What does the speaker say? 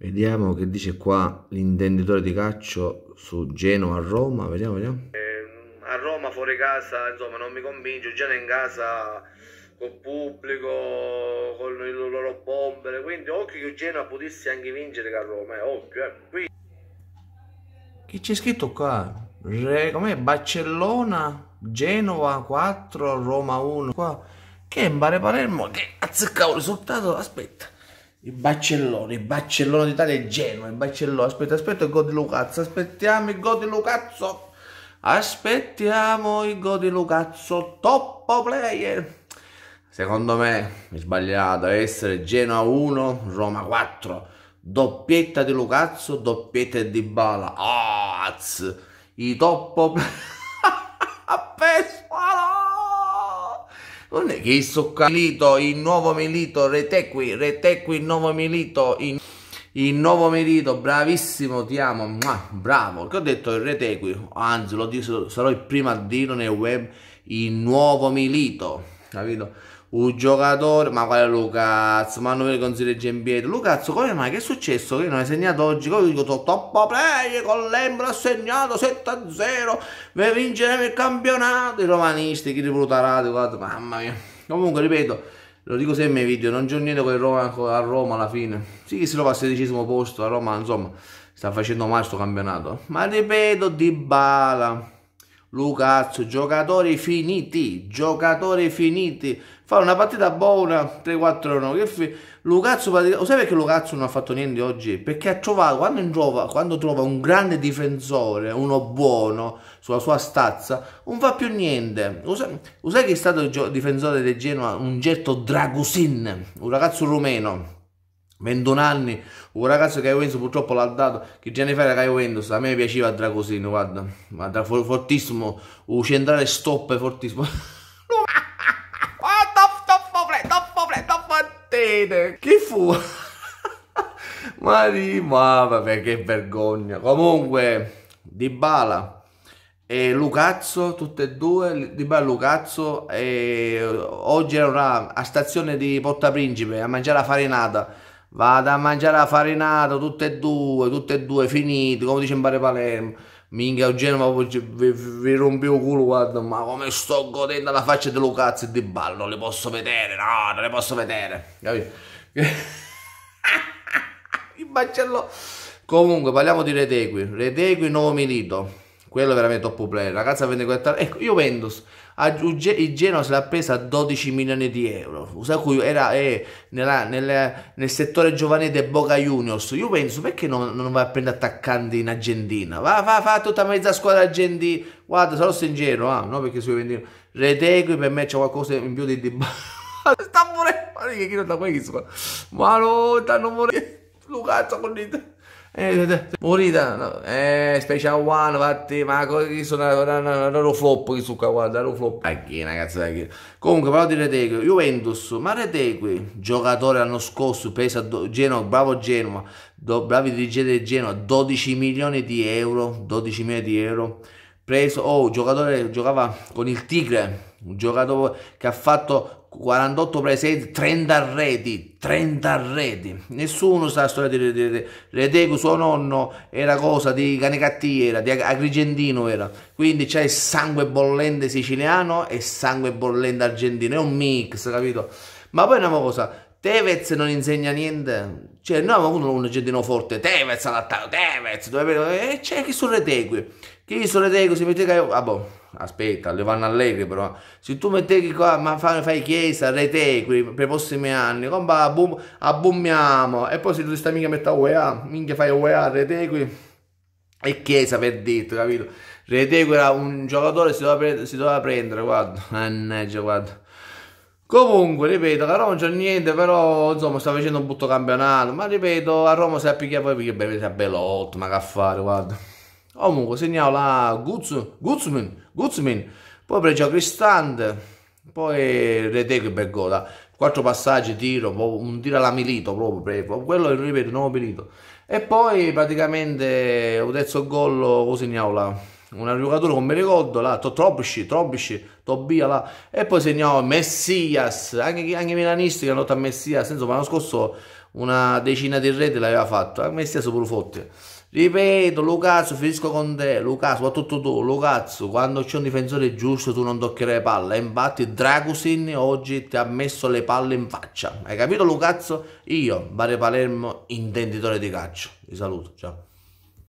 Vediamo che dice qua l'intenditore di calcio su Genoa a Roma, vediamo, vediamo. Eh, a Roma fuori casa, insomma, non mi convince, Genoa in casa col pubblico, con le loro bombe, quindi occhio che Genoa potesse anche vincere che a Roma, eh, occhio. Eh. Qui... Che c'è scritto qua? Re, com'è? Barcellona, Genova 4, Roma 1, qua. Che è in Bare Palermo che azzeccavo il risultato, aspetta il Barcellona, il Barcellona d'Italia e Genova, il Barcellona, aspetta, aspetta il gol di Lucazzo, aspettiamo il gol di Lucazzo, aspettiamo il gol di Lucazzo, top player. Secondo me mi sbagliato essere Genoa 1, Roma 4, doppietta di Lucazzo, doppietta di Bala, az, i top player, a pesto. Non è che il socca Milito, il nuovo Milito, Retequi, Retequi, il nuovo Milito, il, il nuovo Milito, bravissimo, ti amo, Mua, bravo. Che ho detto il Retequi, anzi lo dico, sarò il primo a dirlo nel web, il nuovo Milito, capito? un giocatore, ma quale Lucazzo? Ma non con si legge in piedi. Lucazzo, come mai? Che è successo? Che non hai segnato oggi? Come dico, top player con l'Embra ha segnato 7-0 per vincere il campionato. I romanisti, chi riputarate, guarda, mamma mia. Comunque, ripeto, lo dico sempre nei video, non c'è niente con il Roma a Roma alla fine. Sì che si trova al sedicesimo posto, a Roma, insomma, sta facendo male sto campionato. Ma ripeto, di bala Lucazzo, giocatori finiti, giocatori finiti. Fa una partita buona, 3-4 no. Che fi- Lucazzo, lo sai perché Lucazzo non ha fatto niente oggi? Perché ha trovato, quando trova, quando trova un grande difensore, uno buono, sulla sua stazza, non fa più niente. Lo sai, lo sai che è stato il difensore del Genoa? Un certo Dragusin, un ragazzo rumeno 21 anni, un ragazzo che Caio Enzo purtroppo l'ha dato, che già ne fa era Caio a me piaceva Dragosino, guarda, guarda, fortissimo, un centrale stop fortissimo. Oh, che fu? ma, di, ma vabbè, che vergogna. Comunque, Di Bala e Lucazzo, tutte e due, Di Bala e Lucazzo, e oggi erano a stazione di Porta Principe a mangiare la farinata vado a mangiare la farinata, tutte e due, tutte e due, finite, come dice in Pare Palermo. Minchia Eugenio, ma vi, vi rompi il culo, guarda, ma come sto godendo la faccia dello cazzo e di ballo, non le posso vedere, no, non le posso vedere, capito? il macello... Comunque, parliamo di Retequi, Retequi, nuovo milito quello è veramente top player. Ragazza vende 40 Ecco, Juventus, a, il Genoa se l'ha presa a 12 milioni di euro. cui era eh, nella, nel, nel, settore giovanile Boca Juniors. Juventus perché non, non va a prendere attaccanti in Argentina? Va, va, fa tutta mezza squadra argentina. Guarda, sarò sincero, ah, no perché sui vendino. Retegui per me c'è qualcosa in più di Dybala. sta morendo, ma che chi non da qui, ma no, stanno morendo. Lucazzo con l'Italia. Eh, morita, eh, special one, fatti, ma io sono lo flop che succa, guarda, lo flop. Dai, ragazzi, dai. Comunque, parlo di Retegui, Juventus, ma Retegui, giocatore l'anno scorso, pesa a bravo Genoa, bravi dirigenti del Genova, 12 milioni di euro, 12 milioni di euro preso, oh, un giocatore che giocava con il Tigre, un giocatore che ha fatto 48 prese, 30 arredi, 30 arredi. Nessuno sa la storia di Redego, Redego suo nonno era cosa di Canecattiera, di Agrigentino era. Quindi c'è il sangue bollente siciliano e sangue bollente argentino, è un mix, capito? Ma poi una cosa, Tevez non insegna niente. Cioè, no, ma uno non avuto un argentino forte. Tevez all'attacco, Tevez, dove E c'è chi sorretegui. Chi sorretegui si mette che. Ah, boh, aspetta, le vanno allegri però. Se tu metti qua, ma fai, fai chiesa, qui per i prossimi anni, comba, boom, abbommiamo. E poi se tu stai mica a UEA, minchia fai UEA, rete qui. E chiesa per detto, capito? qui era un giocatore si doveva, pre- si doveva prendere, guarda. Mannaggia, guarda Comunque, ripeto, la Roma non c'è niente, però insomma sta facendo un brutto campionato. Ma ripeto, a Roma si appicchia poi perché beve a Belotto, ma che fare, guarda. Comunque, segnala Guz, Guzman, Guzman, poi pregio Cristante, poi Reteco e Bergola. Ah. Quattro passaggi, tiro, boh, un tiro alla Milito proprio, quello ripeto, nuovo Milito. E poi praticamente un terzo gol lo segnala un giocatore come ricordo là, Trobisci, Trobisci, Tobia là, e poi segnava Messias, anche, anche i milanisti che hanno dato a Messias, insomma l'anno scorso una decina di reti l'aveva fatto, a eh, Messias pure fotte. Ripeto, Lucazzo, finisco con te, Lucazzo, soprattutto tu, Lucazzo, quando c'è un difensore giusto tu non toccherai le palle, infatti Dragusin oggi ti ha messo le palle in faccia, hai capito Lucazzo? Io, Bare Palermo, intenditore di calcio, vi saluto, ciao.